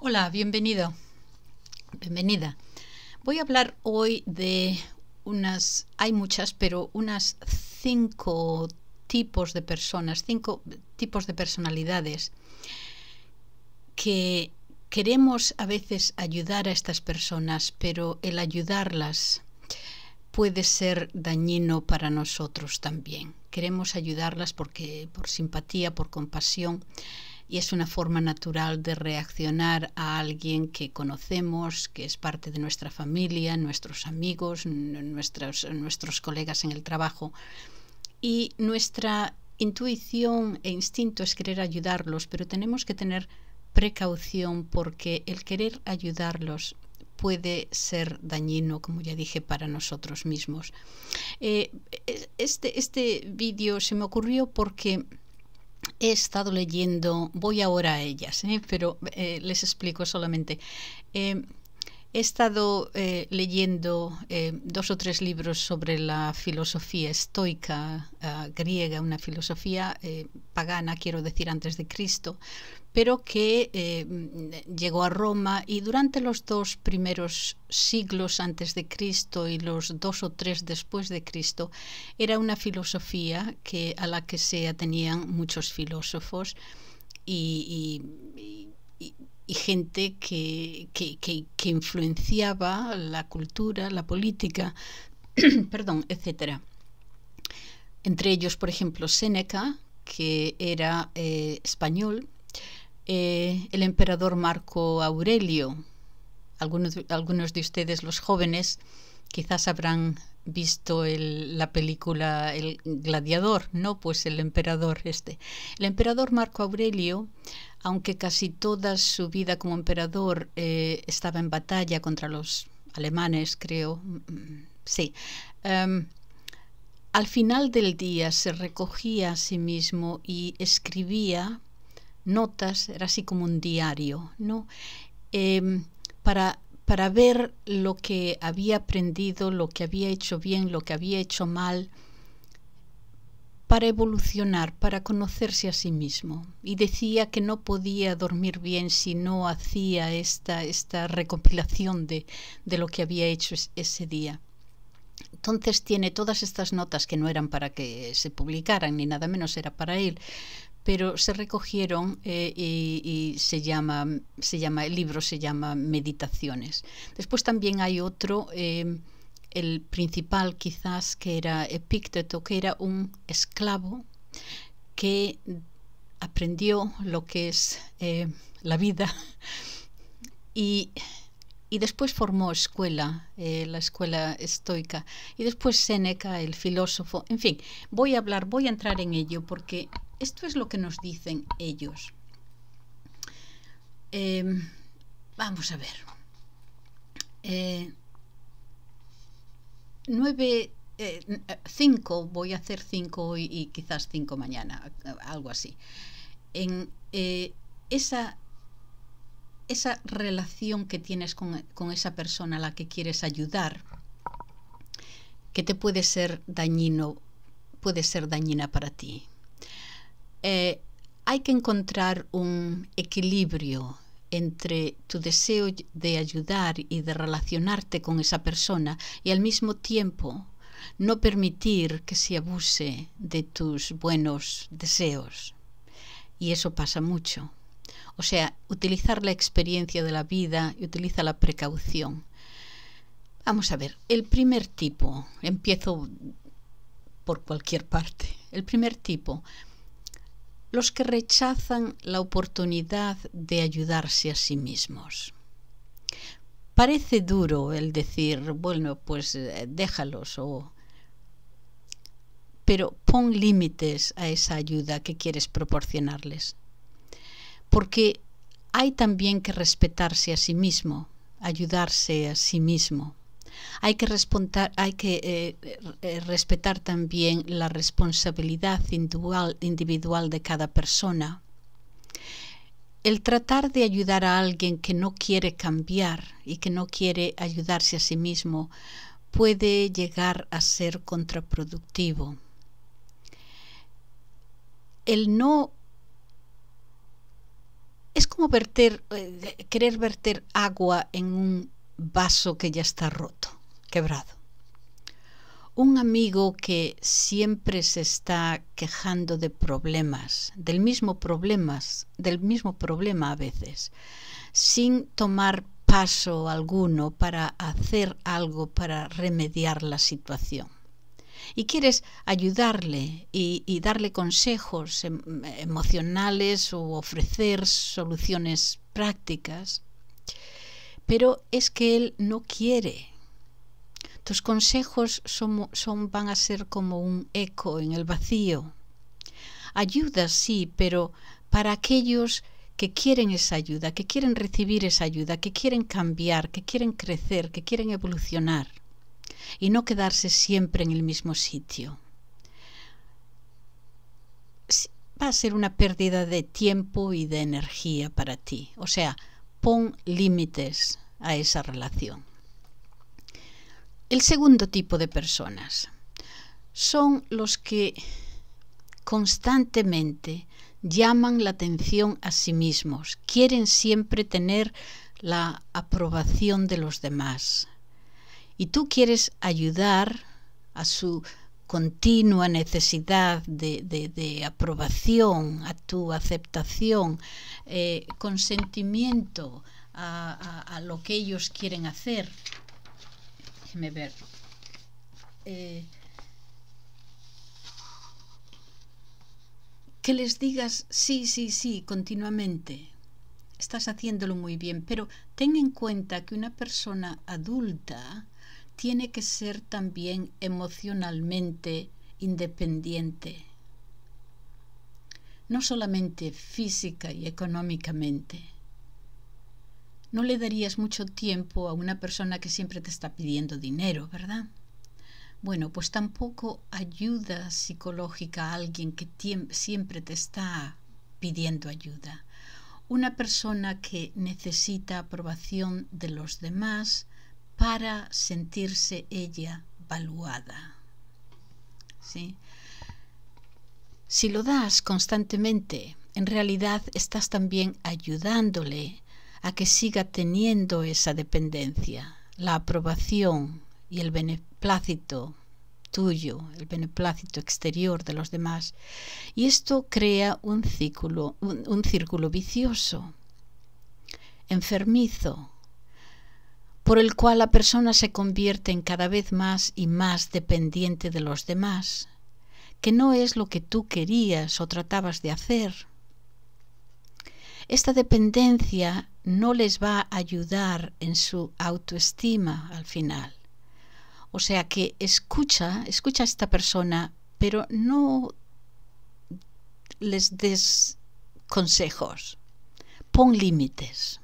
Hola, bienvenido. Bienvenida. Voy a hablar hoy de unas, hay muchas, pero unas cinco tipos de personas, cinco tipos de personalidades que queremos a veces ayudar a estas personas, pero el ayudarlas puede ser dañino para nosotros también. Queremos ayudarlas porque por simpatía, por compasión, y es una forma natural de reaccionar a alguien que conocemos, que es parte de nuestra familia, nuestros amigos, nuestros, nuestros colegas en el trabajo. Y nuestra intuición e instinto es querer ayudarlos, pero tenemos que tener precaución porque el querer ayudarlos puede ser dañino, como ya dije, para nosotros mismos. Eh, este este vídeo se me ocurrió porque He estado leyendo, voy ahora a ellas, ¿eh? pero eh, les explico solamente. Eh, He estado eh, leyendo eh, dos o tres libros sobre la filosofía estoica eh, griega, una filosofía pagana, quiero decir, antes de Cristo, pero que llegó a Roma y durante los dos primeros siglos antes de Cristo y los dos o tres después de Cristo era una filosofía que, a la que se atenían muchos filósofos y y gente que, que, influenciaba la cultura, la política, perdón, etcétera. Entre ellos, por ejemplo, Séneca, que era eh, español, eh, el emperador Marco Aurelio. Algunos, algunos, de ustedes, los jóvenes, quizás habrán visto la película El Gladiador, ¿no? Pues el emperador este. El emperador Marco Aurelio aunque casi toda su vida como emperador eh, estaba en batalla contra los alemanes, creo, mm, mm, sí, em, al final del día se recogía a sí mismo y escribía notas, era así como un diario, ¿no? Em, para ver lo que había aprendido, lo que había hecho bien, lo que había hecho mal, para evolucionar, para conocerse a sí mismo. Y decía que no podía dormir bien si no hacía esta, esta recopilación de, lo que había hecho ese día. Entonces tiene todas estas notas que no eran para que se publicaran, ni nada menos era para él, pero se recogieron eh, y, se llama, se llama, el libro se llama Meditaciones. Después también hay otro... Eh, el principal quizás que era Epícteto, que era un esclavo que aprendió lo que es eh, la vida y, después formó escuela, eh, la escuela estoica, y después Séneca, el filósofo, en fin, voy a hablar, voy a entrar en ello porque esto es lo que nos dicen ellos. Em, vamos a ver. Eh, nueve, 5, eh, eh, cinco, voy a hacer cinco hoy y quizás cinco mañana, algo así. En eh, esa, esa relación que tienes con, esa persona a la que quieres ayudar, que te puede ser dañino, puede ser dañina para ti. hay que encontrar un equilibrio entre tu deseo de ayudar y de relacionarte con esa persona y al mismo tiempo no permitir que se abuse de tus buenos deseos. Y eso pasa mucho. O sea, utilizar la experiencia de la vida y utiliza la precaución. Vamos a ver, el primer tipo, empiezo por cualquier parte. El primer tipo, los que rechazan la oportunidad de ayudarse a sí mismos. Parece duro el decir, bueno, pues eh, déjalos o... Pero pon límites a esa ayuda que quieres proporcionarles. Porque hay también que respetarse a sí mismo, ayudarse a sí mismo. Hay que, eh, eh, eh, respetar también la responsabilidad individual, de cada persona. El tratar de ayudar a alguien que no quiere cambiar y que no quiere ayudarse a sí mismo puede llegar a ser contraproductivo. El no es como verter, querer verter agua en un vaso que ya está roto, quebrado. Un amigo que siempre se está quejando de problemas, del mismo problemas, del mismo problema a veces, sin tomar paso alguno para hacer algo para remediar la situación y quieres ayudarle y, y, darle consejos em, emocionales o ofrecer soluciones prácticas, pero es que él no quiere. Tus consejos son, son, van a ser como un eco en el vacío. Ayuda sí, pero para aquellos que quieren esa ayuda, que quieren recibir esa ayuda, que quieren cambiar, que quieren crecer, que quieren evolucionar y no quedarse siempre en el mismo sitio. Va a ser una pérdida de tiempo y de energía para ti. O sea, pon límites a esa relación. El segundo tipo de personas son los que constantemente llaman la atención a sí mismos, quieren siempre tener la aprobación de los demás. Y tú quieres ayudar a su continua necesidad de, de, aprobación, a tu aceptación, eh, consentimiento a, lo que ellos quieren hacer. Déjeme ver. Eh, que les digas sí, sí, sí continuamente. Estás haciéndolo muy bien, pero ten en cuenta que una persona adulta tiene que ser también emocionalmente independiente, no solamente física y económicamente. No le darías mucho tiempo a una persona que siempre te está pidiendo dinero, ¿verdad? Bueno, pues tampoco ayuda psicológica a alguien que siempre te está pidiendo ayuda. Una persona que necesita aprobación de los demás, para sentirse ella valuada. Si lo das constantemente, en realidad estás también ayudándole a que siga teniendo esa dependencia, la aprobación y el beneplácito tuyo, el beneplácito exterior de los demás. Y esto crea un círculo, un círculo vicioso, enfermizo, por el cual la persona se convierte en cada vez más y más dependiente de los demás, que no es lo que tú querías o tratabas de hacer. Esta dependencia no les va a ayudar en su autoestima al final. O sea que escucha, escucha a esta persona, pero no les des consejos. Pon límites.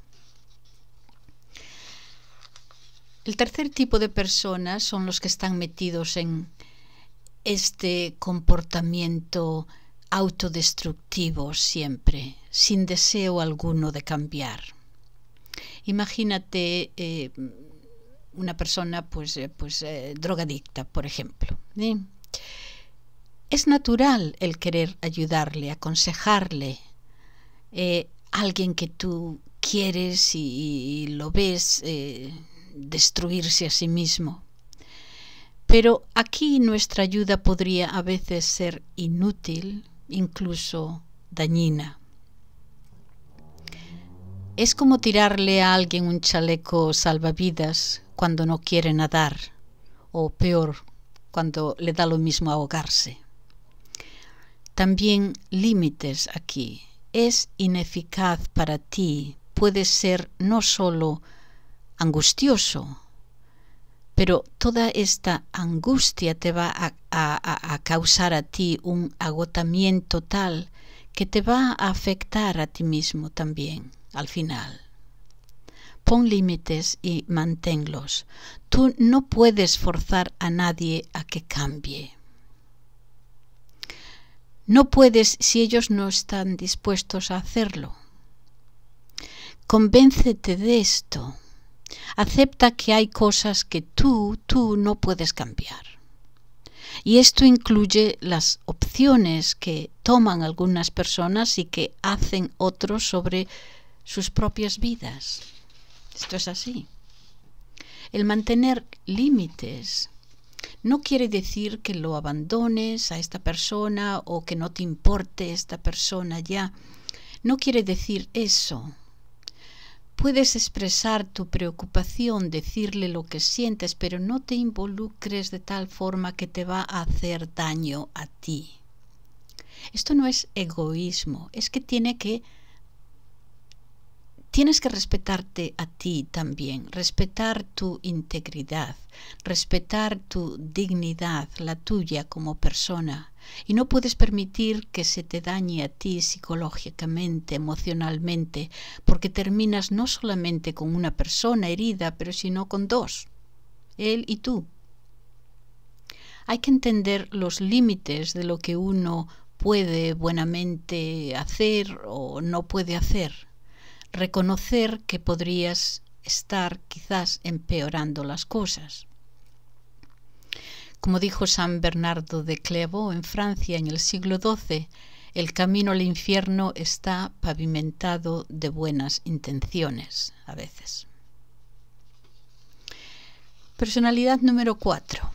El tercer tipo de personas son los que están metidos en este comportamiento autodestructivo siempre, sin deseo alguno de cambiar. Imagínate eh, una persona pues, eh, pues eh, drogadicta, por ejemplo. Es natural el querer ayudarle, aconsejarle. a alguien que tú quieres y lo ves destruirse a sí mismo. Pero aquí nuestra ayuda podría a veces ser inútil, incluso dañina. Es como tirarle a alguien un chaleco salvavidas cuando no quiere nadar, o peor, cuando le da lo mismo ahogarse. También límites aquí. Es ineficaz para ti, puede ser no solo angustioso. Pero toda esta angustia te va a, causar a ti un agotamiento tal que te va a afectar a ti mismo también al final. Pon límites y manténlos. Tú no puedes forzar a nadie a que cambie. No puedes si ellos no están dispuestos a hacerlo. Convéncete de esto Acepta que hay cosas que tú, tú no puedes cambiar. Y esto incluye las opciones que toman algunas personas y que hacen otros sobre sus propias vidas. Esto es así. El mantener límites no quiere decir que lo abandones a esta persona o que no te importe esta persona ya. No quiere decir eso. Puedes expresar tu preocupación, decirle lo que sientes, pero no te involucres de tal forma que te va a hacer daño a ti. Esto no es egoísmo, es que tiene que tienes que respetarte a ti también, respetar tu integridad, respetar tu dignidad, la tuya como persona y no puedes permitir que se te dañe a ti psicológicamente, emocionalmente, porque terminas no solamente con una persona herida, pero sino con dos, él y tú. Hay que entender los límites de lo que uno puede buenamente hacer o no puede hacer. Reconocer que podrías estar quizás empeorando las cosas. Como dijo San Bernardo de Clevo en Francia en el siglo XII, el camino al infierno está pavimentado de buenas intenciones a veces. Personalidad número 4.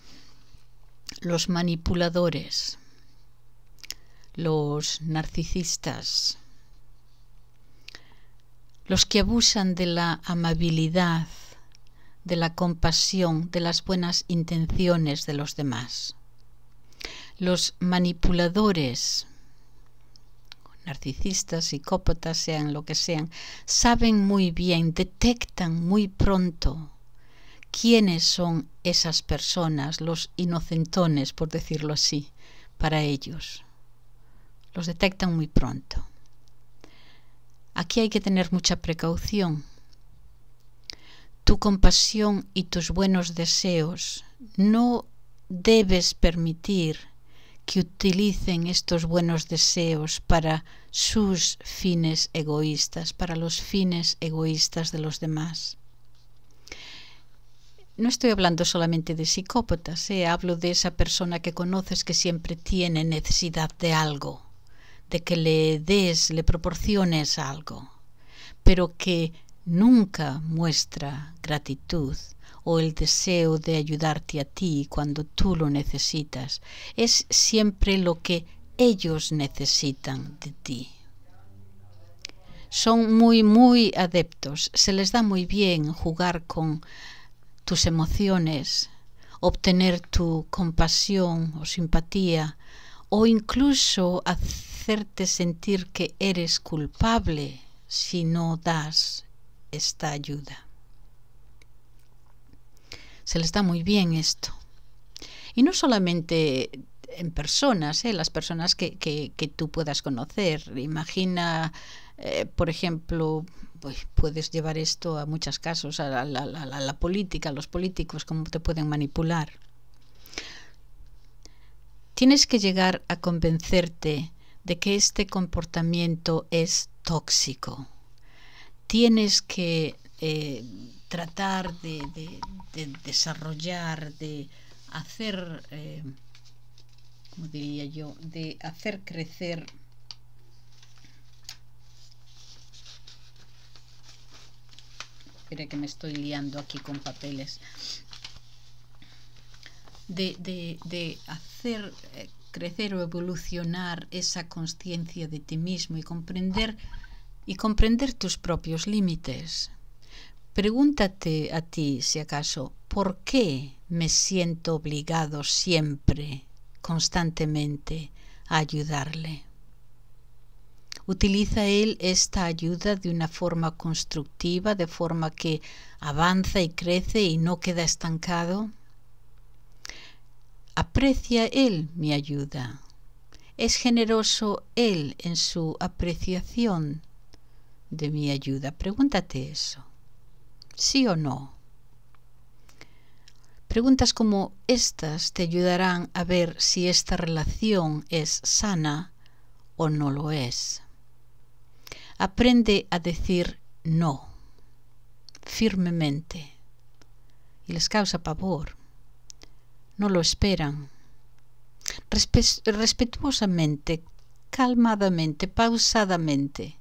Los manipuladores, los narcisistas, los que abusan de la amabilidad, de la compasión, de las buenas intenciones de los demás. Los manipuladores, narcisistas, psicópatas, sean lo que sean, saben muy bien, detectan muy pronto quiénes son esas personas, los inocentones, por decirlo así, para ellos. Los detectan muy pronto. Aquí hay que tener mucha precaución tu compasión y tus buenos deseos, no debes permitir que utilicen estos buenos deseos para sus fines egoístas, para los fines egoístas de los demás. No estoy hablando solamente de psicópatas, eh, hablo de esa persona que conoces que siempre tiene necesidad de algo, de que le des, le proporciones algo, pero que nunca muestra gratitud o el deseo de ayudarte a ti cuando tú lo necesitas. Es siempre lo que ellos necesitan de ti. Son muy, muy adeptos. Se les da muy bien jugar con tus emociones, obtener tu compasión o simpatía, o incluso hacerte sentir que eres culpable si no das esta ayuda. Se les da muy bien esto. Y no solamente en personas, ¿eh? las personas que, tú puedas conocer. Imagina, eh, por ejemplo, pues, puedes llevar esto a muchos casos, a la, la política, a los políticos, cómo te pueden manipular. Tienes que llegar a convencerte de que este comportamiento es tóxico tienes que eh, tratar de, desarrollar, de hacer, eh, diría yo?, de hacer crecer Creo que me estoy liando aquí con papeles. De, de hacer eh, crecer o evolucionar esa conciencia de ti mismo y comprender y comprender tus propios límites. Pregúntate a ti, si acaso, ¿por qué me siento obligado siempre, constantemente, a ayudarle? Utiliza él esta ayuda de una forma constructiva, de forma que avanza y crece y no queda estancado. Aprecia él mi ayuda. Es generoso él en su apreciación de mi ayuda? Pregúntate eso. ¿Sí o no? Preguntas como estas te ayudarán a ver si esta relación es sana o no lo es. Aprende a decir no firmemente y les causa pavor. No lo esperan. respetuosamente, calmadamente, pausadamente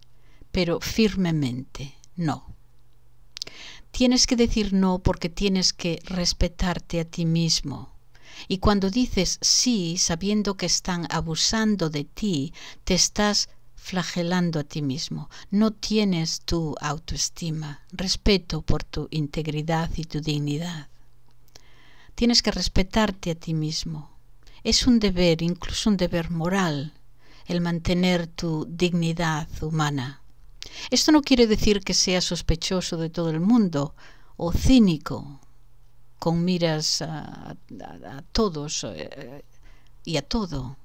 pero firmemente, no. Tienes que decir no porque tienes que respetarte a ti mismo. Y cuando dices sí, sabiendo que están abusando de ti, te estás flagelando a ti mismo. No tienes tu autoestima, respeto por tu integridad y tu dignidad. Tienes que respetarte a ti mismo. Es un deber, incluso un deber moral, el mantener tu dignidad humana. Esto no quiere decir que sea sospechoso de todo el mundo o cínico con miras a, todos eh, y a todo.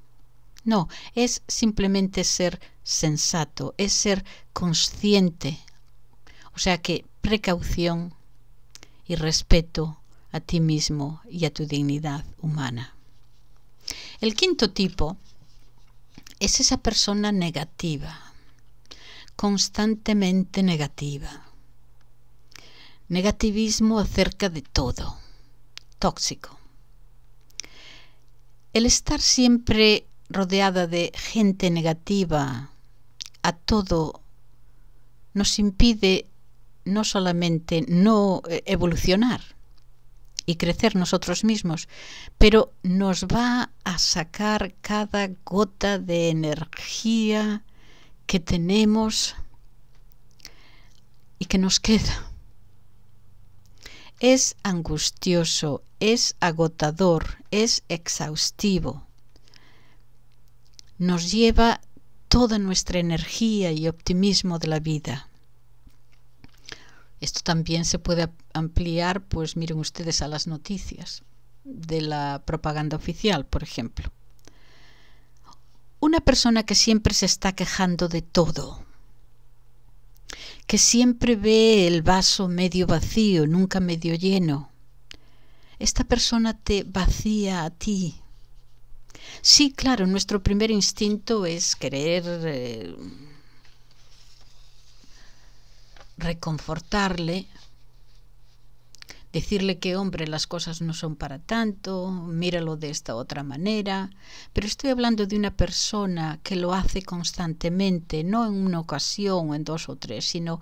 No, es simplemente ser sensato, es ser consciente. O sea que precaución y respeto a ti mismo y a tu dignidad humana. El quinto tipo es esa persona negativa constantemente negativa. Negativismo acerca de todo. Tóxico. El estar siempre rodeada de gente negativa a todo nos impide no solamente no eh, evolucionar y crecer nosotros mismos, pero nos va a sacar cada gota de energía que tenemos y que nos queda. Es angustioso, es agotador, es exhaustivo. Nos lleva toda nuestra energía y optimismo de la vida. Esto también se puede ampliar, pues miren ustedes a las noticias de la propaganda oficial, por ejemplo. Una persona que siempre se está quejando de todo, que siempre ve el vaso medio vacío, nunca medio lleno. Esta persona te vacía a ti. Sí, claro, nuestro primer instinto es querer eh, reconfortarle, decirle que hombre las cosas no son para tanto, míralo de esta otra manera, pero estoy hablando de una persona que lo hace constantemente, no en una ocasión, en dos o tres, sino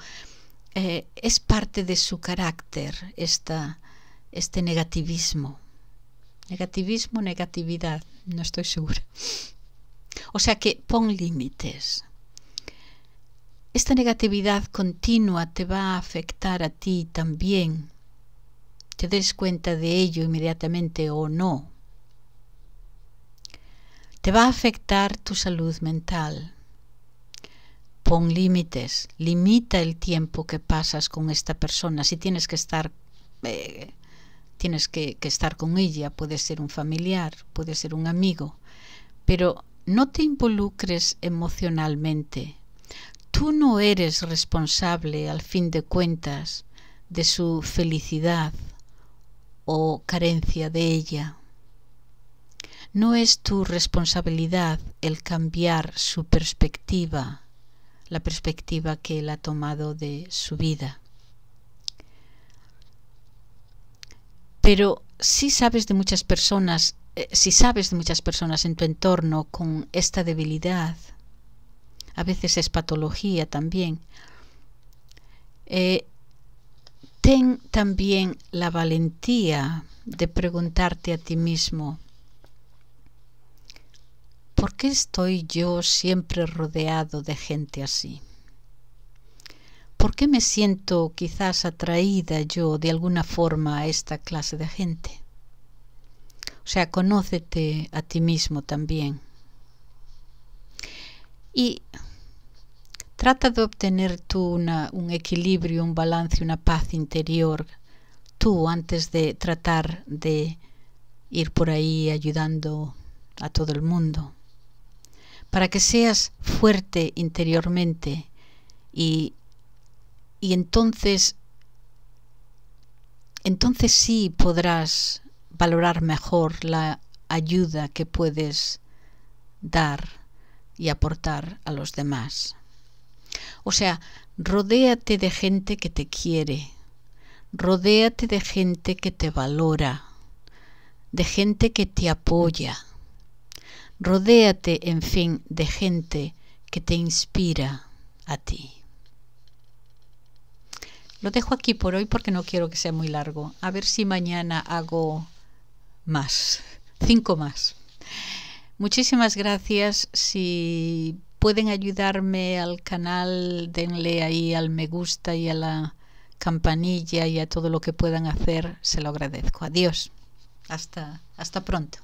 eh, es parte de su carácter este negativismo. Negativismo, negatividad, no estoy segura. O sea que pon límites. Esta negatividad continua te va a afectar a ti también te des cuenta de ello inmediatamente o no, te va a afectar tu salud mental. Pon límites, limita el tiempo que pasas con esta persona. Si tienes que estar, eh, tienes estar con ella, puede ser un familiar, puede ser un amigo, pero no te involucres emocionalmente. Tú no eres responsable, al fin de cuentas, de su felicidad o carencia de ella. No es tu responsabilidad el cambiar su perspectiva, la perspectiva que él ha tomado de su vida. Pero si sabes de muchas personas, eh, si sabes de muchas personas en tu entorno con esta debilidad, a veces es patología también, eh, ten también la valentía de preguntarte a ti mismo, ¿por qué estoy yo siempre rodeado de gente así? ¿Por qué me siento quizás atraída yo de alguna forma a esta clase de gente? O sea, conócete a ti mismo también. Y Trata de obtener tú un equilibrio, un balance, una paz interior, tú antes de tratar de ir por ahí ayudando a todo el mundo. Para que seas fuerte interiormente y, y entonces, entonces sí podrás valorar mejor la ayuda que puedes dar y aportar a los demás. O sea, rodéate de gente que te quiere, rodéate de gente que te valora, de gente que te apoya, rodéate, en fin, de gente que te inspira a ti. Lo dejo aquí por hoy porque no quiero que sea muy largo. A ver si mañana hago más, cinco más. Muchísimas gracias. Si pueden ayudarme al canal, denle ahí al me gusta y a la campanilla y a todo lo que puedan hacer, se lo agradezco. Adiós. Hasta, hasta pronto.